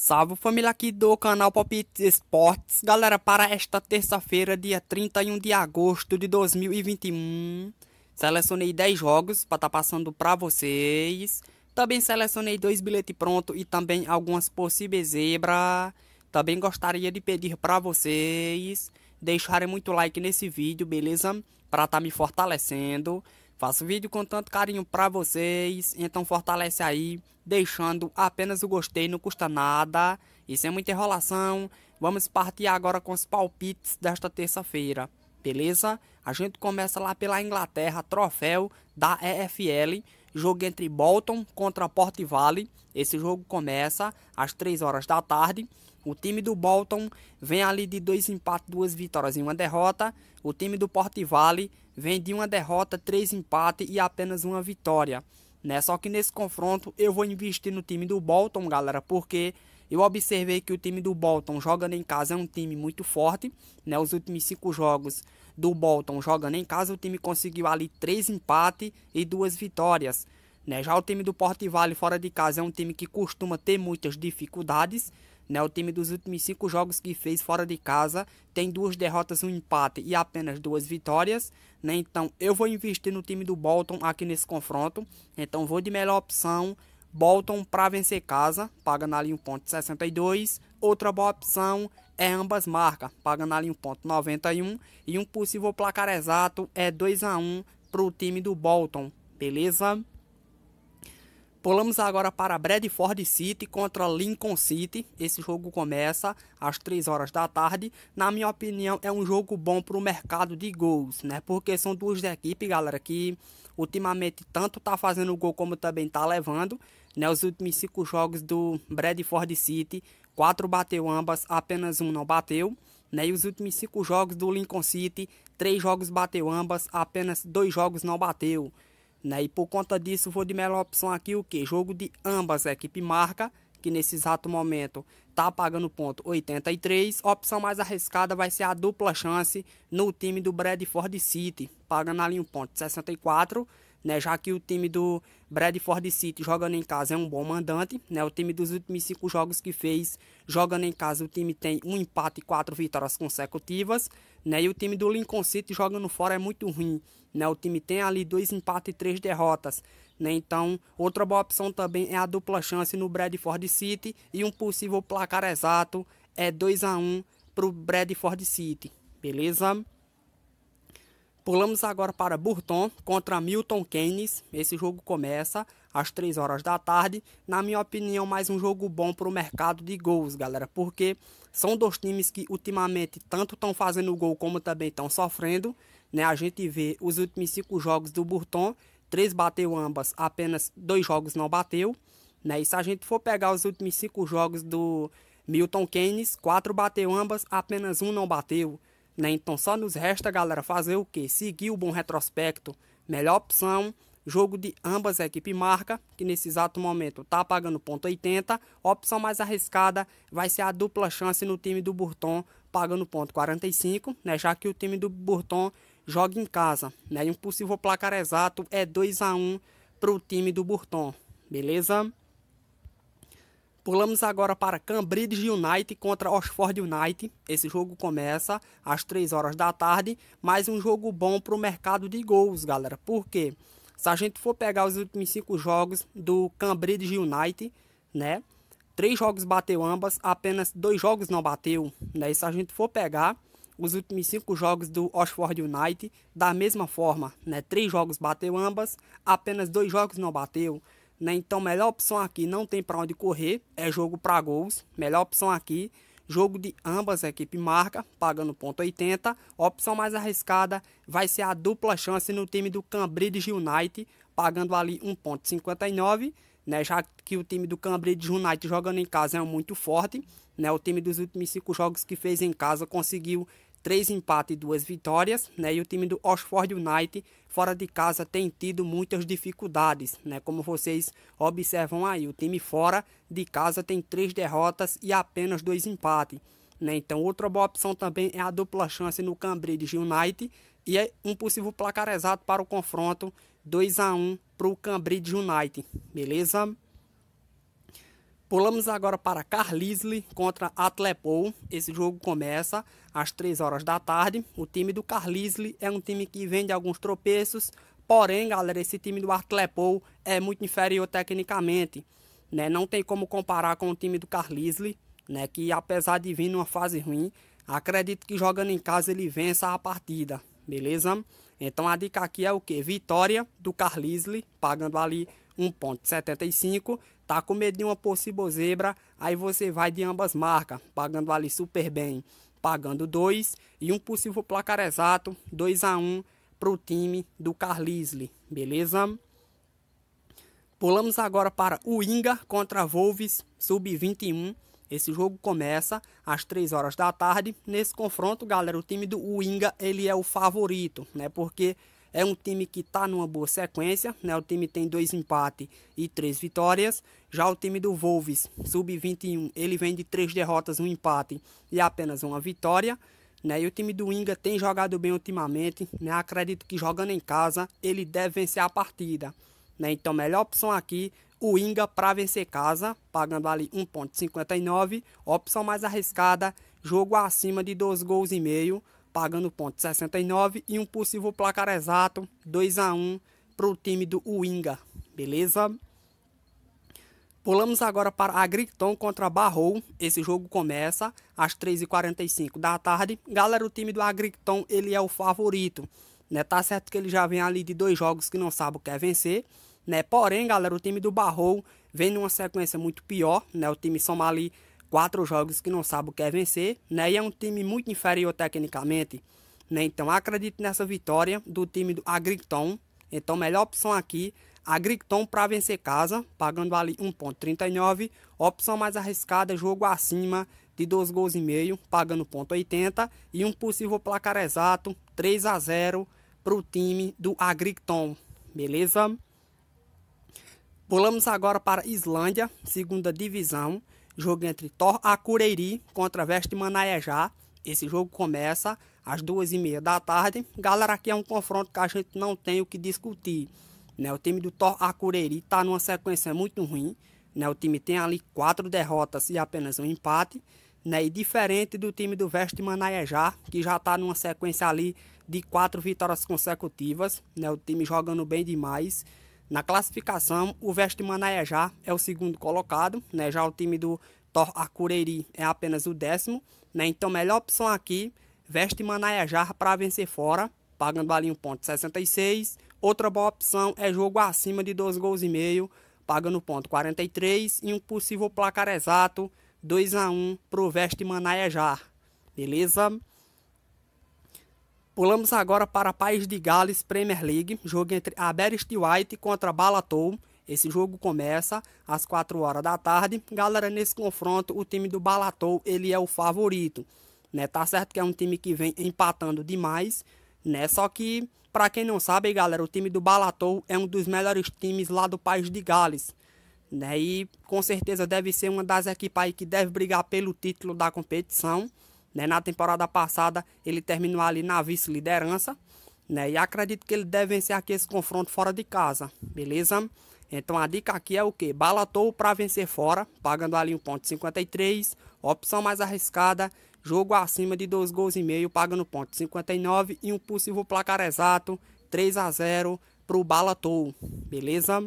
Salve família aqui do canal Pop Esportes. Galera, para esta terça-feira, dia 31 de agosto de 2021, selecionei 10 jogos para estar tá passando para vocês. Também selecionei dois bilhetes pronto e também algumas possíveis zebra. Também gostaria de pedir para vocês deixarem muito like nesse vídeo, beleza? Para estar tá me fortalecendo. Faço vídeo com tanto carinho pra vocês, então fortalece aí, deixando apenas o gostei, não custa nada. E sem é muita enrolação, vamos partir agora com os palpites desta terça-feira, beleza? A gente começa lá pela Inglaterra, troféu da EFL, jogo entre Bolton contra Port Vale. Esse jogo começa às 3 horas da tarde. O time do Bolton vem ali de dois empates, duas vitórias e uma derrota. O time do Porto Vale vem de uma derrota, três empates e apenas uma vitória. Né? Só que nesse confronto eu vou investir no time do Bolton, galera, porque eu observei que o time do Bolton jogando em casa é um time muito forte, né? Os últimos cinco jogos do Bolton jogando em casa, o time conseguiu ali três empates e duas vitórias. Né? Já o time do Porto Vale fora de casa é um time que costuma ter muitas dificuldades, né? O time dos últimos cinco jogos que fez fora de casa tem duas derrotas, um empate e apenas duas vitórias. Né? Então eu vou investir no time do Bolton aqui nesse confronto. Então vou de melhor opção. Bolton para vencer casa, pagando ali 1.62. Outra boa opção é ambas marcas, pagando ali 1.91. E um possível placar exato é 2 a 1 para o time do Bolton, beleza? Pulamos agora para Bradford City contra Lincoln City. Esse jogo começa às 3 horas da tarde. Na minha opinião, é um jogo bom para o mercado de gols, né? Porque são duas equipes, galera, que ultimamente tanto tá fazendo gol como também tá levando. Né? Os últimos cinco jogos do Bradford City, quatro bateu ambas, apenas um não bateu. Né? E os últimos cinco jogos do Lincoln City, três jogos bateu ambas, apenas dois jogos não bateu. Né? E por conta disso, vou de melhor opção aqui o que? Jogo de ambas a equipe marca, que nesse exato momento tá pagando ponto 83. Opção mais arriscada vai ser a dupla chance no time do Bradford City, pagando ali um ponto 64. Né, já que o time do Bradford City jogando em casa é um bom mandante, né, o time dos últimos cinco jogos que fez jogando em casa, o time tem um empate e quatro vitórias consecutivas, né? E o time do Lincoln City jogando fora é muito ruim. Né? O time tem ali dois empates e três derrotas. Né? Então, outra boa opção também é a dupla chance no Bradford City e um possível placar exato é 2 a 1 para o Bradford City, beleza? Pulamos agora para Burton contra Milton Keynes. Esse jogo começa às 3 horas da tarde. Na minha opinião, mais um jogo bom para o mercado de gols, galera, porque são dois times que ultimamente tanto estão fazendo gol como também estão sofrendo. Né? A gente vê os últimos cinco jogos do Burton, três bateu ambas, apenas dois jogos não bateu. Né? E se a gente for pegar os últimos cinco jogos do Milton Keynes, quatro bateu ambas, apenas um não bateu. Né? Então só nos resta, galera, fazer o que? Seguir o bom retrospecto. Melhor opção Jogo de ambas equipes marca, que nesse exato momento está pagando ponto 80. A opção mais arriscada vai ser a dupla chance no time do Burton, pagando ponto 45, né? Já que o time do Burton joga em casa, né? E um possível placar exato é 2 a 1 para o time do Burton, beleza? Pulamos agora para Cambridge United contra Oxford United. Esse jogo começa às 3 horas da tarde, mais um jogo bom para o mercado de gols, galera. Por quê? Porque se a gente for pegar os últimos cinco jogos do Cambridge United, né? Três jogos bateu ambas, apenas dois jogos não bateu, né? E se a gente for pegar os últimos cinco jogos do Oxford United, da mesma forma, né? Três jogos bateu ambas, apenas dois jogos não bateu, né? Então, melhor opção aqui não tem para onde correr, é jogo para gols. Melhor opção aqui Jogo de ambas a equipe marca, pagando ponto 80. opção mais arriscada vai ser a dupla chance no time do Cambridge United, pagando ali 1.59. Né, já que o time do Cambridge United jogando em casa é muito forte, né, o time dos últimos cinco jogos que fez em casa conseguiu três empates e duas vitórias, né? E o time do Oxford United fora de casa tem tido muitas dificuldades, né? Como vocês observam aí, o time fora de casa tem três derrotas e apenas dois empates, né? Então, outra boa opção também é a dupla chance no Cambridge United e é um possível placar exato para o confronto 2 a 1 para o Cambridge United, beleza? Pulamos agora para Carlisle contra Atlepou. Esse jogo começa às 3 horas da tarde. O time do Carlisle é um time que vende alguns tropeços, porém, galera, esse time do Atlepou é muito inferior tecnicamente. Né? Não tem como comparar com o time do Carlisle, né? que apesar de vir numa fase ruim, acredito que jogando em casa ele vença a partida, beleza? Então a dica aqui é o que? Vitória do Carlisle, pagando ali 1.75, tá com medo de uma possível zebra, aí você vai de ambas marcas, pagando ali super bem, pagando 2 e um possível placar exato, 2 a 1 para o time do Carlisle, beleza? Pulamos agora para o Inga contra Wolves Sub-21. Esse jogo começa às 3 horas da tarde. Nesse confronto, galera, o time do Winga, ele é o favorito, né? Porque é um time que está numa boa sequência, né? O time tem dois empates e três vitórias. Já o time do Wolves, sub-21, ele vem de três derrotas, um empate e apenas uma vitória. Né? E o time do Inga tem jogado bem ultimamente. Né? Acredito que jogando em casa ele deve vencer a partida. Né? Então, melhor opção aqui, o Inga para vencer casa, pagando ali 1,59. Opção mais arriscada, jogo acima de dois gols e meio pagando ponto 69 e um possível placar exato 2 a 1 para o time do Winga, beleza? Pulamos agora para Agriton contra Barrou. Esse jogo começa às 3h45 da tarde. Galera, o time do Agriton ele é o favorito. Né? Tá certo que ele já vem ali de dois jogos que não sabe o que é vencer. Né? Porém, galera, o time do Barrou vem numa sequência muito pior. Né? O time ali quatro jogos que não sabe o que é vencer, né? E é um time muito inferior tecnicamente, né? Então acredito nessa vitória do time do Agricton. Então melhor opção aqui, Agricton para vencer casa, pagando ali 1.39, opção mais arriscada, jogo acima de 2 gols e meio, pagando 1.80 e um possível placar exato 3 a 0 para o time do Agricton, beleza? Pulamos agora para Islândia, segunda divisão jogo entre Thor Akureiri contra Veste Manaejá. Esse jogo começa às duas e meia da tarde. Galera, aqui é um confronto que a gente não tem o que discutir. Né? O time do Thor Akureiri está numa sequência muito ruim. Né? O time tem ali quatro derrotas e apenas um empate. Né? E diferente do time do Veste Manaejá, que já está numa sequência ali de quatro vitórias consecutivas. Né? O time jogando bem demais. Na classificação, o Veste Manaiajá é o segundo colocado, né? Já o time do Thor Acureiri é apenas o décimo, né? Então, melhor opção aqui, Veste Manaiajá para vencer fora, pagando ali 1.66. Outra boa opção é jogo acima de 2 gols e meio, pagando 1.43 e um possível placar exato 2 a 1 pro Veste Manaiajá. Beleza? Pulamos agora para País de Gales Premier League, jogo entre Aberystwyth White contra Balatou. Esse jogo começa às 4 horas da tarde. Galera, nesse confronto, o time do Balatou, ele é o favorito, né? Tá certo que é um time que vem empatando demais, né? Só que, para quem não sabe, galera, o time do Balatou é um dos melhores times lá do País de Gales, né? E com certeza deve ser uma das equipes aí que deve brigar pelo título da competição. Né? Na temporada passada, ele terminou ali na vice-liderança. Né? E acredito que ele deve vencer aqui esse confronto fora de casa, beleza? Então a dica aqui é o que? Balatou para vencer fora, pagando ali 1.53, opção mais arriscada, jogo acima de 2 gols e meio, pagando 1.59 e um possível placar exato 3 a 0 para o Balatou, beleza?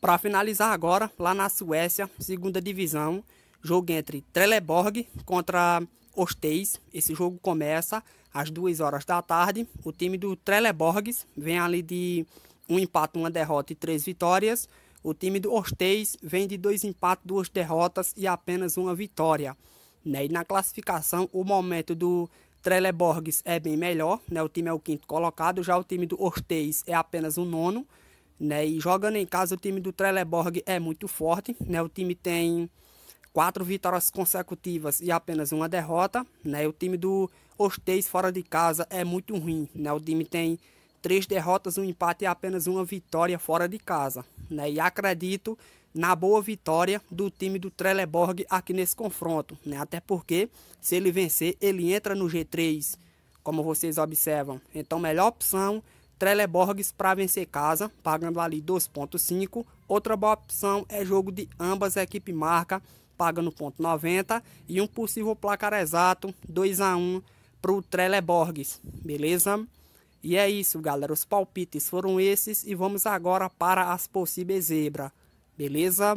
Para finalizar agora, lá na Suécia, segunda divisão, Jogo entre Trelleborg contra Osteis. Esse jogo começa às 2 horas da tarde. O time do Trelleborg vem ali de um empate, uma derrota e três vitórias. O time do Osteis vem de dois empates, duas derrotas e apenas uma vitória. Né? E na classificação, o momento do Trelleborgs é bem melhor, né? o time é o quinto colocado, já o time do Osteis é apenas o nono. Né? E jogando em casa, o time do Trelleborg é muito forte. Né? O time tem quatro vitórias consecutivas e apenas uma derrota. Né? O time do Osteiz fora de casa é muito ruim. Né? O time tem três derrotas, um empate e apenas uma vitória fora de casa. Né? E acredito na boa vitória do time do Trelleborg aqui nesse confronto. Né? Até porque, se ele vencer, ele entra no G3, como vocês observam. Então, melhor opção, Trelleborgs para vencer casa, pagando ali 2.5. Outra boa opção é jogo de ambas equipes marca paga no ponto 90 e um possível placar exato 2 a 1 para o Trelleborgs, beleza? E é isso, galera, os palpites foram esses e vamos agora para as possíveis zebra, beleza?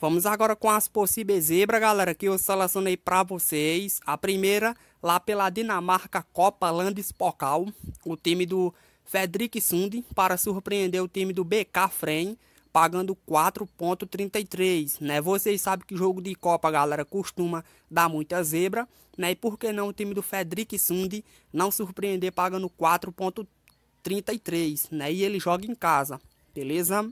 Vamos agora com as possíveis zebra, galera, que eu selecionei para vocês. A primeira, lá pela Dinamarca Copa Landespokal, o time do Fredrik Sund para surpreender o time do BK Frem pagando 4.33, né? Vocês sabem que jogo de Copa, galera, costuma dar muita zebra, né? E por que não o time do Fedrick Sund não surpreender pagando 4.33, né? E ele joga em casa, beleza?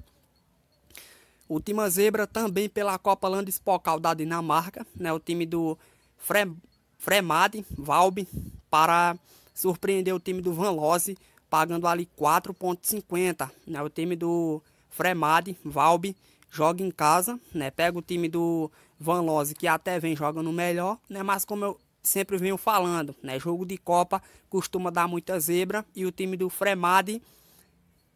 Última zebra também pela Copa Landis da Dinamarca, né? O time do Fre Fremad, Valbe, para surpreender o time do Van Lose, pagando ali 4.50, né? O time do Fremade, Valbe, joga em casa, né? Pega o time do Van Lose, que até vem jogando melhor, né? Mas como eu sempre venho falando, né? Jogo de Copa costuma dar muita zebra e o time do Fremade,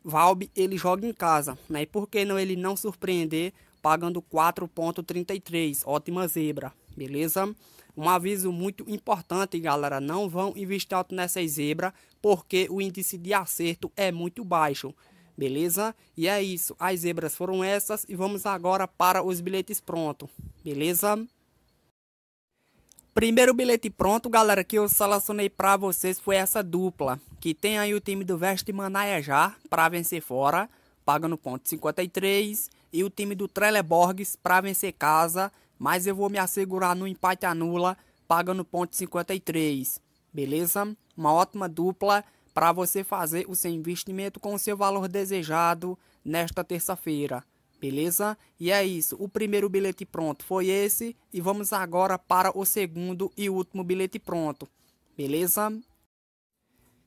Valbe, ele joga em casa, né? E por que não ele não surpreender pagando 4.33, ótima zebra, beleza? Um aviso muito importante, galera, não vão investir alto nessa zebra, porque o índice de acerto é muito baixo beleza? E é isso, as zebras foram essas e vamos agora para os bilhetes pronto, beleza? Primeiro bilhete pronto, galera, que eu selecionei para vocês foi essa dupla, que tem aí o time do Veste Manaiajá para vencer fora, pagando ponto 53, e o time do Trelleborgs para vencer casa, mas eu vou me assegurar no empate anula, pagando ponto 53, beleza? Uma ótima dupla, para você fazer o seu investimento com o seu valor desejado nesta terça-feira. Beleza? E é isso. O primeiro bilhete pronto foi esse. E vamos agora para o segundo e último bilhete pronto. Beleza?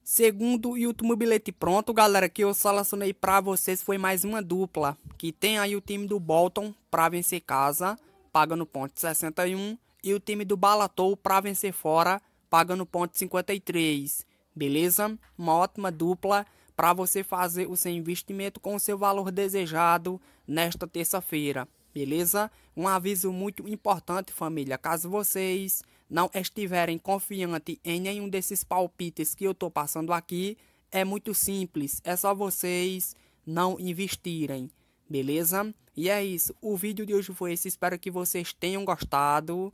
Segundo e último bilhete pronto, galera, que eu selecionei para vocês foi mais uma dupla. Que tem aí o time do Bolton para vencer casa, pagando ponto 61. E o time do Balatou para vencer fora, pagando ponto 53 beleza? Uma ótima dupla para você fazer o seu investimento com o seu valor desejado nesta terça-feira, beleza? Um aviso muito importante, família, caso vocês não estiverem confiantes em nenhum desses palpites que eu estou passando aqui, é muito simples, é só vocês não investirem, beleza? E é isso, o vídeo de hoje foi esse, espero que vocês tenham gostado.